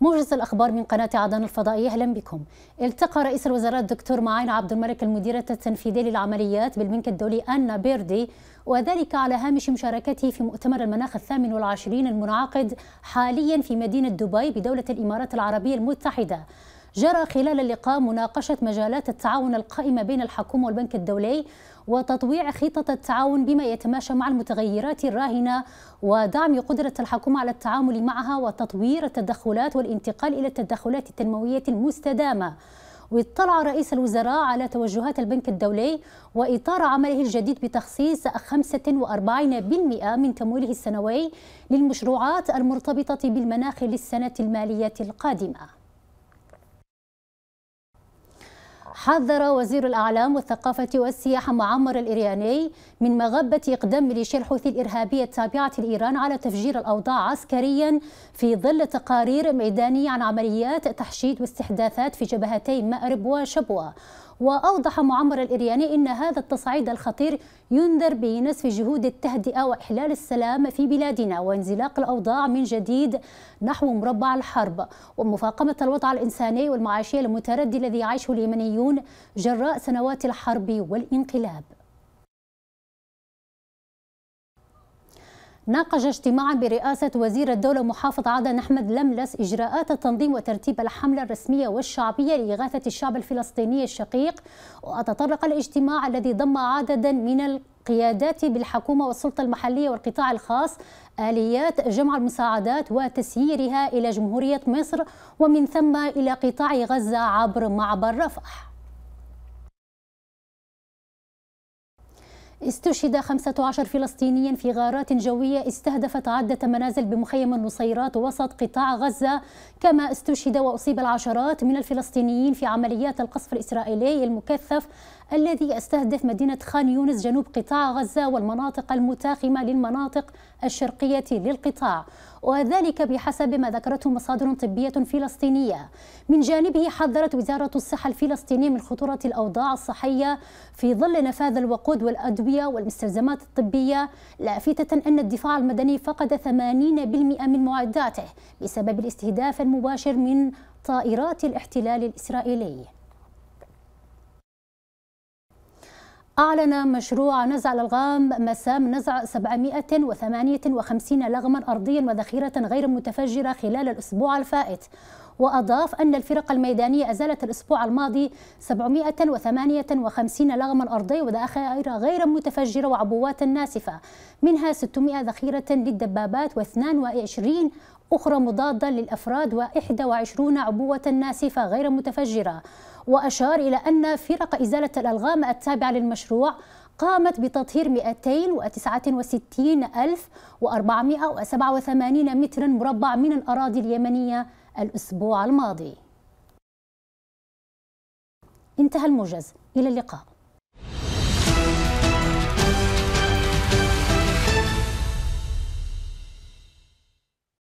موجز الأخبار من قناة عدن الفضائية أهلا بكم التقى رئيس الوزراء الدكتور معين عبد الملك المديرة التنفيذية للعمليات بالبنك الدولي أنا بيردي وذلك على هامش مشاركته في مؤتمر المناخ الثامن والعشرين المنعقد حاليا في مدينة دبي بدولة الإمارات العربية المتحدة جرى خلال اللقاء مناقشة مجالات التعاون القائمة بين الحكومة والبنك الدولي وتطويع خطة التعاون بما يتماشى مع المتغيرات الراهنة ودعم قدرة الحكومة على التعامل معها وتطوير التدخلات والانتقال إلى التدخلات التنموية المستدامة واطلع رئيس الوزراء على توجهات البنك الدولي وإطار عمله الجديد بتخصيص 45% من تمويله السنوي للمشروعات المرتبطة بالمناخ للسنة المالية القادمة حذر وزير الأعلام والثقافة والسياحة معمر الإرياني من مغبة إقدام ميليشيا الحوثي الإرهابية التابعة لإيران على تفجير الأوضاع عسكريا في ظل تقارير ميدانية عن عمليات تحشيد واستحداثات في جبهتي مأرب وشبوة وأوضح معمر الإرياني أن هذا التصعيد الخطير ينذر بنسف جهود التهدئة وإحلال السلام في بلادنا وانزلاق الأوضاع من جديد نحو مربع الحرب ومفاقمة الوضع الإنساني والمعاشي المتردي الذي يعيشه اليمنيون جراء سنوات الحرب والانقلاب ناقش اجتماعا برئاسة وزير الدولة محافظ عدن أحمد لملس إجراءات التنظيم وترتيب الحملة الرسمية والشعبية لإغاثة الشعب الفلسطيني الشقيق وتطرق الاجتماع الذي ضم عددا من القيادات بالحكومة والسلطة المحلية والقطاع الخاص آليات جمع المساعدات وتسييرها إلى جمهورية مصر ومن ثم إلى قطاع غزة عبر معبر رفح استشهد 15 فلسطينيا في غارات جوية استهدفت عدة منازل بمخيم النصيرات وسط قطاع غزة كما استشهد وأصيب العشرات من الفلسطينيين في عمليات القصف الإسرائيلي المكثف الذي يستهدف مدينة خان يونس جنوب قطاع غزة والمناطق المتاخمة للمناطق الشرقية للقطاع وذلك بحسب ما ذكرته مصادر طبية فلسطينية من جانبه حذرت وزارة الصحة الفلسطينية من خطورة الأوضاع الصحية في ظل نفاذ الوقود والأدوية والمستلزمات الطبية لافتة أن الدفاع المدني فقد 80% من معداته بسبب الاستهداف المباشر من طائرات الاحتلال الإسرائيلي أعلن مشروع نزع الألغام مسام نزع 758 لغما أرضيا وذخيرة غير متفجرة خلال الأسبوع الفائت وأضاف أن الفرق الميدانية أزالت الأسبوع الماضي 758 لغما أرضي وذخائر غير متفجرة وعبوات ناسفة منها 600 ذخيرة للدبابات و22 أخرى مضادة للأفراد و21 عبوة ناسفة غير متفجرة وأشار إلى أن فرق إزالة الألغام التابعة للمشروع قامت بتطهير 269487 مترا مربع من الأراضي اليمنية الأسبوع الماضي انتهى الموجز إلى اللقاء